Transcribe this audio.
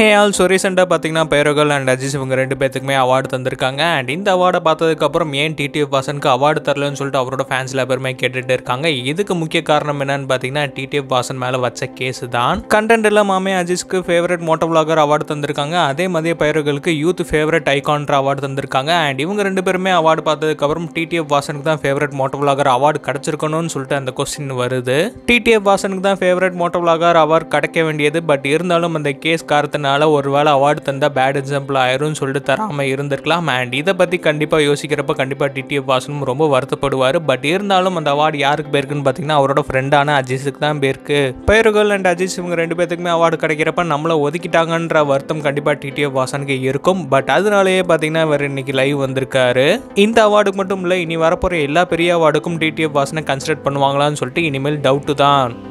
ஹே also ரீசெண்டாக பார்த்தீங்கன்னா பேரகல் and Aziz இவங்க ரெண்டு பேத்துக்குமே அவார்டு தந்திருக்காங்க அண்ட் இந்த அவார்டை பார்த்ததுக்கப்புறம் ஏன் டிடிஎஃப் வாசனுக்கு அவார்டு தரலன்னு சொல்லிட்டு அவரோட ஃபேன்ஸ் எல்லாருமே கேட்டுட்டு இருக்காங்க இதுக்கு முக்கிய காரணம் என்னன்னு பார்த்தீங்கன்னா டிடிஎஃப் வாசன் மேலே வச்ச கேஸ் தான் கண்டென்ட் எல்லாமே அஜிஸ்க்கு ஃபேவரட் மோட்டோ விளாகர் அவார்டு தந்திருக்காங்க அதே மாதிரி பேரர்களுக்கு யூத் ஃபேவரட் ஐகான்ற அவார்டு தந்திருக்காங்க அண்ட் இவங்க ரெண்டு பேருமே அவார்டு பார்த்ததுக்கப்புறம் டிடிஎஃப் வாசனுக்கு தான் ஃபேவரட் மோட்டோ விளாகர் அவார்டு கிடச்சிருக்கணும்னு சொல்லிட்டு அந்த கொஸ்டின் வருது டிடிஎஃப் வாசனுக்கு தான் ஃபேவரட் மோட்டோ விளாகர் அவார்டு கிடைக்க வேண்டியது பட் இருந்தாலும் அந்த கேஸ் காரத்தினால் அதனால் ஒரு வேளை அவார்டு தந்தால் பேட் எக்ஸாம்பிள் ஆயிரும்னு சொல்லிட்டு தராமல் இருந்திருக்கலாம் அண்ட் இதை பற்றி கண்டிப்பாக யோசிக்கிறப்ப கண்டிப்பாக டிடிஎஃப் வாசனும் ரொம்ப வருத்தப்படுவார் பட் இருந்தாலும் அந்த அவார்டு யாருக்கு போயிருக்குன்னு பார்த்தீங்கன்னா அவரோட ஃப்ரெண்டான அஜிஸுக்கு தான் போயிருக்கு பேருகோல் அண்ட் அஜிஸ் இவங்க ரெண்டு பேத்துக்குமே அவார்டு கிடைக்கிறப்ப நம்மளை ஒதுக்கிட்டாங்கன்ற வருத்தம் கண்டிப்பாக டிடிஎஃப் வாசனுக்கு இருக்கும் பட் அதனாலேயே பார்த்தீங்கன்னா இவர் இன்னைக்கு லைவ் வந்திருக்காரு இந்த அவார்டுக்கு மட்டும் இல்லை இனி வரப்போகிற எல்லா பெரிய அவார்டுக்கும் டிடிஎஃப் வாசனை கன்சிடர் பண்ணுவாங்களான்னு சொல்லிட்டு இனிமேல் டவுட்டு தான்